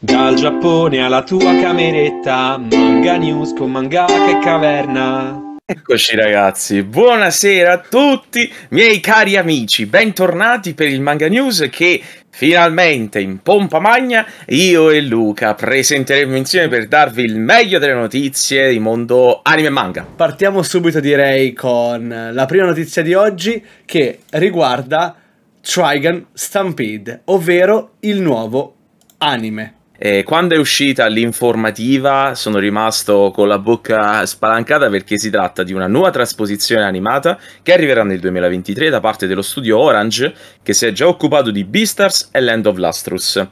Dal Giappone alla tua cameretta, manga news con manga che caverna. Eccoci ragazzi, buonasera a tutti miei cari amici, bentornati per il Manga News che finalmente in pompa magna io e Luca presenteremo insieme per darvi il meglio delle notizie di mondo anime e manga. Partiamo subito direi con la prima notizia di oggi che riguarda Trigun Stampede, ovvero il nuovo anime. E quando è uscita l'informativa sono rimasto con la bocca spalancata perché si tratta di una nuova trasposizione animata che arriverà nel 2023 da parte dello studio Orange che si è già occupato di Beastars e Land of Lustrous.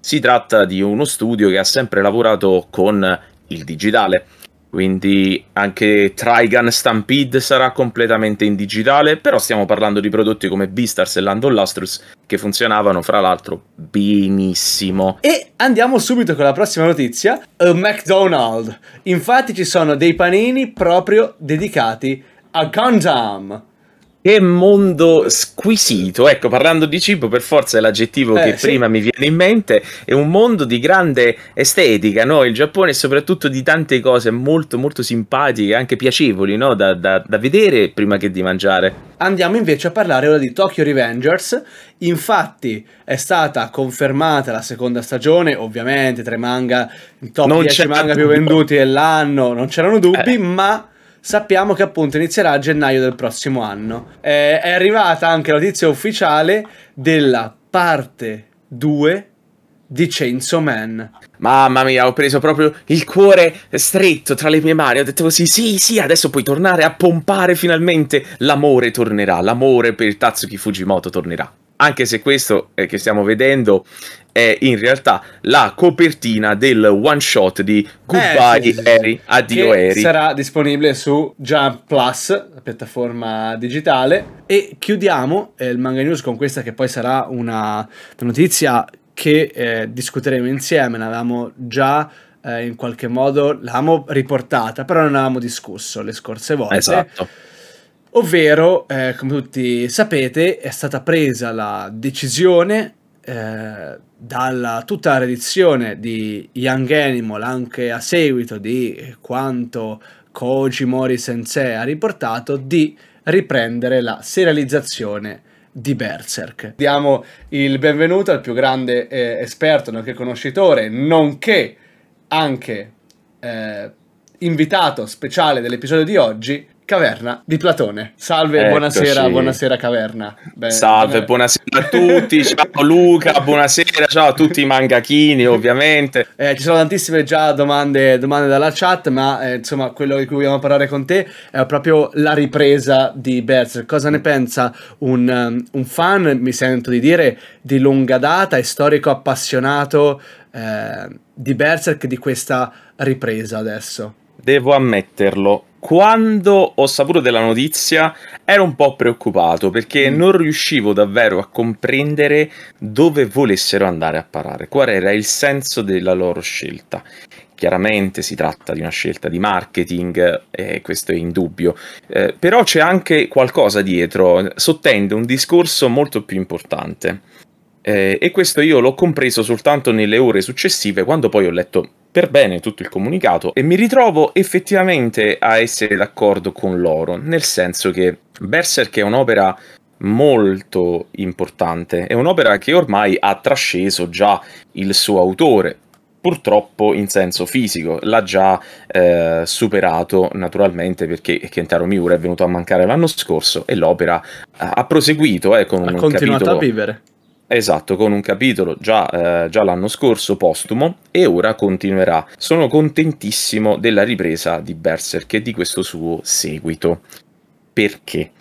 Si tratta di uno studio che ha sempre lavorato con il digitale. Quindi anche Trigun Stampede sarà completamente in digitale, però stiamo parlando di prodotti come Beastars e Land of Lustrous che funzionavano fra l'altro benissimo. E andiamo subito con la prossima notizia, uh, eh, McDonald's. Infatti ci sono dei panini proprio dedicati a Gundam. Che mondo squisito, ecco parlando di cibo per forza è l'aggettivo eh, che sì. prima mi viene in mente, è un mondo di grande estetica, no? il Giappone e soprattutto di tante cose molto molto simpatiche, anche piacevoli no? da, da, da vedere prima che di mangiare. Andiamo invece a parlare ora di Tokyo Revengers, infatti è stata confermata la seconda stagione, ovviamente tra i manga, top non 10 manga più venduti dell'anno, non c'erano dubbi, eh. ma sappiamo che appunto inizierà a gennaio del prossimo anno. Eh, è arrivata anche la notizia ufficiale della parte 2 di Chainsaw Man. Mamma mia, ho preso proprio il cuore stretto tra le mie mani. Ho detto così: sì, sì, adesso puoi tornare a pompare finalmente. L'amore tornerà. L'amore per Tatsuki Fujimoto tornerà anche se questo eh, che stiamo vedendo è in realtà la copertina del one shot di eh, Goodbye eh, sì, sì, sì. addio che Harry. Sarà disponibile su Jump Plus, la piattaforma digitale. E chiudiamo eh, il manga news con questa che poi sarà una, notizia che eh, discuteremo insieme, l'avevamo avevamo già eh, in qualche modo, l'avevamo riportata, però non avevamo discusso le scorse volte. Esatto ovvero, eh, come tutti sapete, è stata presa la decisione eh, dalla tutta la redizione di Young Animal, anche a seguito di quanto Koji Mori Sensei ha riportato, di riprendere la serializzazione di Berserk. Diamo il benvenuto al più grande eh, esperto, nonché conoscitore, nonché anche eh, invitato speciale dell'episodio di oggi, Caverna di Platone. Salve, Eccoci. buonasera, buonasera Caverna. Beh, Salve, beh. buonasera a tutti, ciao Luca, buonasera, ciao a tutti i mangachini ovviamente. Eh, ci sono tantissime già domande, domande dalla chat, ma eh, insomma quello di cui vogliamo parlare con te è proprio la ripresa di Berserk. Cosa ne pensa un, um, un fan, mi sento di dire, di lunga data e storico appassionato eh, di Berserk di questa ripresa adesso? Devo ammetterlo, quando ho saputo della notizia ero un po' preoccupato perché mm. non riuscivo davvero a comprendere dove volessero andare a parare, qual era il senso della loro scelta. Chiaramente si tratta di una scelta di marketing, eh, questo è indubbio, eh, però c'è anche qualcosa dietro, sottende un discorso molto più importante. Eh, e questo io l'ho compreso soltanto nelle ore successive, quando poi ho letto per bene tutto il comunicato e mi ritrovo effettivamente a essere d'accordo con loro, nel senso che Berserk è un'opera molto importante, è un'opera che ormai ha trasceso già il suo autore, purtroppo in senso fisico, l'ha già eh, superato naturalmente perché Kentaro Miura è venuto a mancare l'anno scorso e l'opera ha proseguito eh, con ha un capitolo... Ha continuato a vivere Esatto, con un capitolo già, eh, già l'anno scorso, postumo, e ora continuerà. Sono contentissimo della ripresa di Berserk e di questo suo seguito. Perché?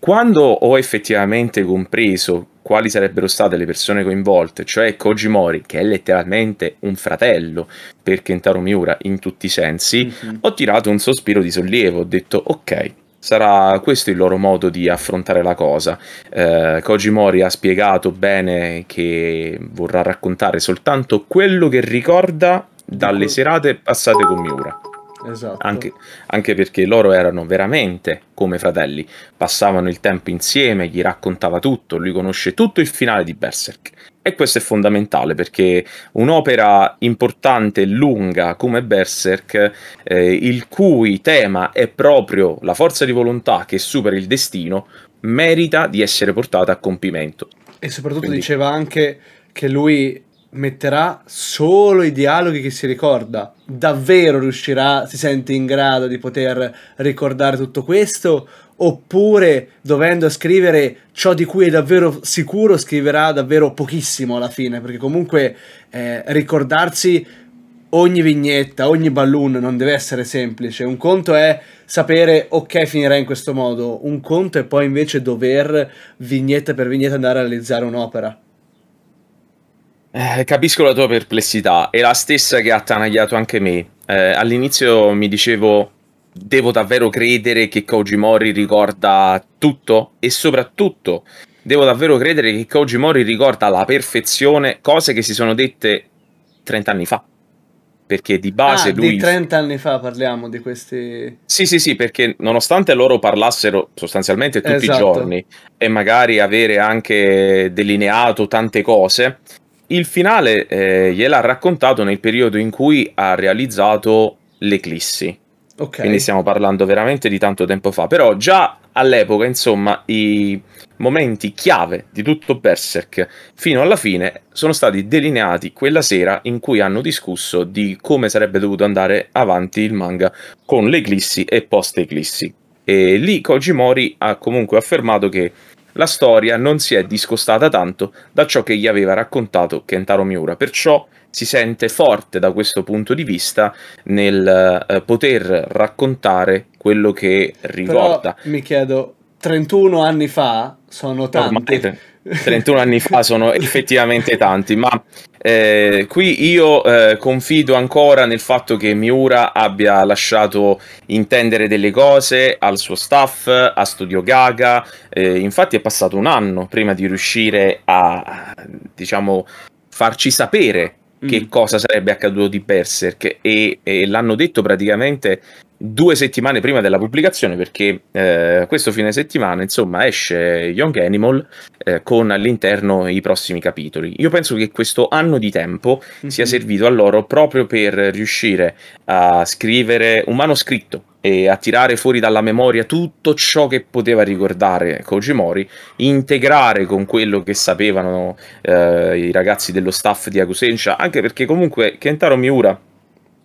Quando ho effettivamente compreso quali sarebbero state le persone coinvolte, cioè Kojimori, che è letteralmente un fratello per Kentaro Miura in tutti i sensi, mm-hmm. ho tirato un sospiro di sollievo, ho detto ok, sarà questo il loro modo di affrontare la cosa. Eh, Kojimori ha spiegato bene che vorrà raccontare soltanto quello che ricorda dalle serate passate con Miura. Esatto. Anche, anche, perché loro erano veramente come fratelli, passavano il tempo insieme, gli raccontava tutto, lui conosce tutto il finale di Berserk. E questo è fondamentale perché un'opera importante, lunga come Berserk, eh, il cui tema è proprio la forza di volontà che supera il destino, merita di essere portata a compimento. E soprattutto Quindi... diceva anche che lui metterà solo i dialoghi che si ricorda. Davvero riuscirà, si sente in grado di poter ricordare tutto questo? oppure dovendo scrivere ciò di cui è davvero sicuro, scriverà davvero pochissimo alla fine, perché comunque eh, ricordarsi ogni vignetta, ogni balloon non deve essere semplice. Un conto è sapere ok finirà in questo modo, un conto è poi invece dover vignetta per vignetta andare a realizzare un'opera. Eh, capisco la tua perplessità, è la stessa che ha attanagliato anche me. Eh, all'inizio mi dicevo devo davvero credere che Kojimori ricorda tutto e soprattutto devo davvero credere che Kojimori ricorda alla perfezione cose che si sono dette 30 anni fa perché di base ah, lui... di 30 anni fa parliamo di questi... Sì, sì, sì, perché nonostante loro parlassero sostanzialmente tutti esatto. i giorni e magari avere anche delineato tante cose, il finale eh, gliel'ha raccontato nel periodo in cui ha realizzato l'Eclissi, Okay. Quindi stiamo parlando veramente di tanto tempo fa. Però già all'epoca, insomma, i momenti chiave di tutto Berserk fino alla fine sono stati delineati quella sera in cui hanno discusso di come sarebbe dovuto andare avanti il manga con l'Eclissi e post-eclissi. E lì Kojimori ha comunque affermato che la storia non si è discostata tanto da ciò che gli aveva raccontato Kentaro Miura, perciò si sente forte da questo punto di vista nel eh, poter raccontare quello che ricorda. Però, mi chiedo, 31 anni fa sono tanti. Ormai, 31 anni fa sono effettivamente tanti, ma eh, qui io eh, confido ancora nel fatto che Miura abbia lasciato intendere delle cose al suo staff, a Studio Gaga. Eh, infatti è passato un anno prima di riuscire a, diciamo, farci sapere mm. che cosa sarebbe accaduto di Berserk e, e l'hanno detto praticamente due settimane prima della pubblicazione perché eh, questo fine settimana insomma esce Young Animal eh, con all'interno i prossimi capitoli io penso che questo anno di tempo mm-hmm. sia mhm. servito a loro proprio per riuscire a scrivere un manoscritto e a tirare fuori dalla memoria tutto ciò che poteva ricordare Kojimori, integrare con quello che sapevano eh, i ragazzi dello staff di Akusensha, anche perché comunque Kentaro Miura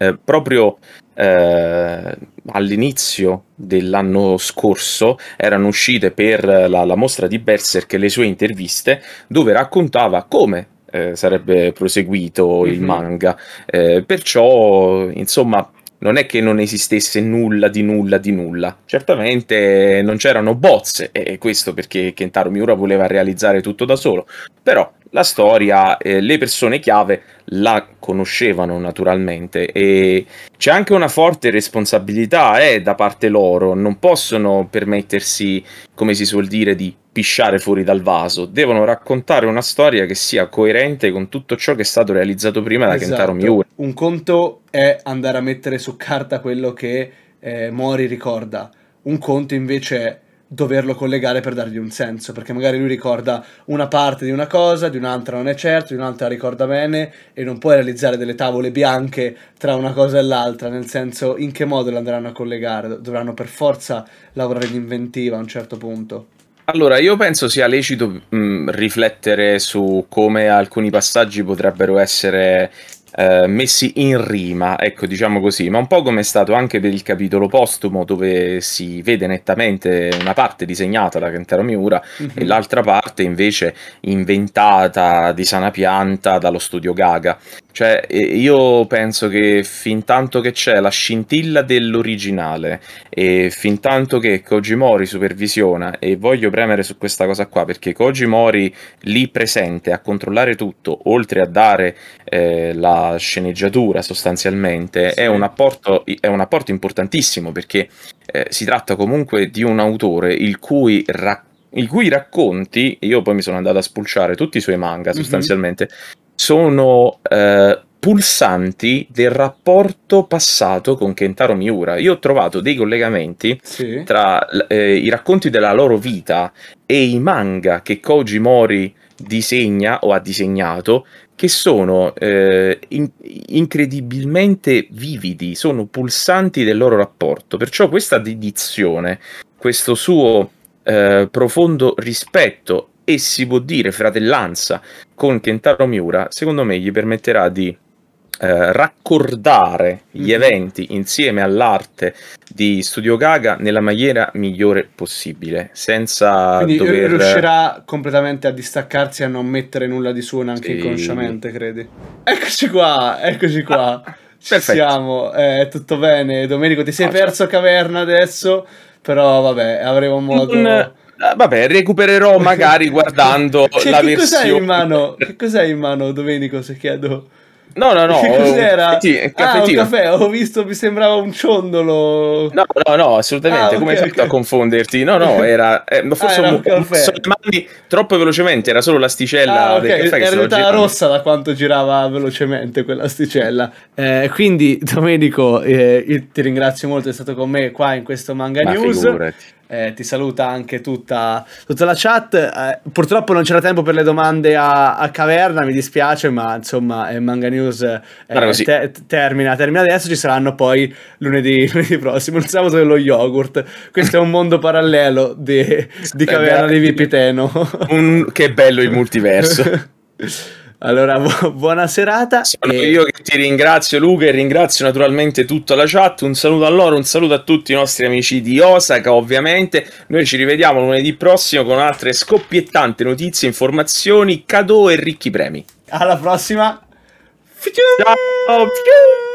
eh, proprio eh, all'inizio dell'anno scorso erano uscite per la, la mostra di Berserk le sue interviste dove raccontava come eh, sarebbe proseguito mm-hmm. il mhm. manga. Eh, perciò, insomma, non è che non esistesse nulla di nulla di nulla. Certamente non c'erano bozze, e questo perché Kentaro Miura voleva realizzare tutto da solo. Però la storia, eh, le persone chiave la conoscevano naturalmente e c'è anche una forte responsabilità eh, da parte loro, non possono permettersi come si suol dire, di pisciare fuori dal vaso, devono raccontare una storia che sia coerente con tutto ciò che è stato realizzato prima da esatto. Kentaro Miura. Un conto è andare a mettere su carta quello che eh, Mori ricorda, un conto invece è doverlo collegare per dargli un senso, perché magari lui ricorda una parte di una cosa, di un'altra non è certo, di un'altra la ricorda bene e non puoi realizzare delle tavole bianche tra una cosa e l'altra, nel senso in che modo le andranno a collegare, dovranno per forza lavorare inventiva a un certo punto. Allora, io penso sia lecito mh, riflettere su come alcuni passaggi potrebbero essere eh, messi in rima, ecco diciamo così, ma un po' come è stato anche per il capitolo postumo dove si vede nettamente una parte disegnata da Kentaro Miura mm-hmm. e l'altra parte invece inventata di sana pianta dallo studio Gaga. Cioè, io penso che fin tanto che c'è la scintilla dell'originale e fin tanto che Koji Mori supervisiona, e voglio premere su questa cosa qua perché Koji Mori lì presente a controllare tutto, oltre a dare eh, la sceneggiatura sostanzialmente, sì. è, un apporto, è un apporto importantissimo perché eh, si tratta comunque di un autore il cui racconto il cui racconti, io poi mi sono andato a spulciare tutti i suoi manga mhm. sostanzialmente, mm-hmm sono eh, pulsanti del rapporto passato con Kentaro Miura. Io ho trovato dei collegamenti sì. tra eh, i racconti della loro vita e i manga che Koji Mori disegna o ha disegnato che sono eh, in- incredibilmente vividi, sono pulsanti del loro rapporto. Perciò questa dedizione, questo suo eh, profondo rispetto e si può dire fratellanza con Kentaro Miura, secondo me gli permetterà di eh, raccordare gli mm-hmm. eventi insieme all'arte di Studio Gaga nella maniera migliore possibile, senza Quindi dover... riuscirà completamente a distaccarsi e a non mettere nulla di suono anche sì. inconsciamente, credi? Eccoci qua, eccoci qua. Ah, Ci perfetto. siamo, eh, tutto bene. Domenico, ti sei ah, perso certo. caverna adesso, però vabbè, avremo modo... Un eh, vabbè, recupererò magari guardando cioè, la che versione. Cos'hai in mano? Che cos'hai in mano, Domenico, se chiedo? No, no, no. Che cos'era? Sì, ah, un caffè, ho visto, mi sembrava un ciondolo. No, no, no, assolutamente. Ah, Come hai fatto okay. a confonderti? No, no, era eh, forse ah, era un, un mani troppo velocemente, era solo l'asticella ah, okay. Era diventata rossa da quanto girava velocemente quell'asticella. Eh, quindi Domenico, eh, ti ringrazio molto, è stato con me qua in questo Manga Ma News. Figurati. Eh, ti saluta anche tutta, tutta la chat. Eh, purtroppo non c'era tempo per le domande a, a, Caverna, mi dispiace, ma insomma eh, Manga News eh, eh te, termina, termina adesso, ci saranno poi lunedì, lunedì, prossimo, il sabato dello yogurt. Questo è un mondo parallelo di, di Caverna di Vipiteno. Un, che bello il multiverso. Allora, bu- buona serata. Sono e... io che ti ringrazio, Luca, e ringrazio naturalmente tutta la chat. Un saluto a loro, un saluto a tutti i nostri amici di Osaka, ovviamente. Noi ci rivediamo lunedì prossimo con altre scoppiettanti notizie, informazioni, cadeau e ricchi premi. Alla prossima. Ciao.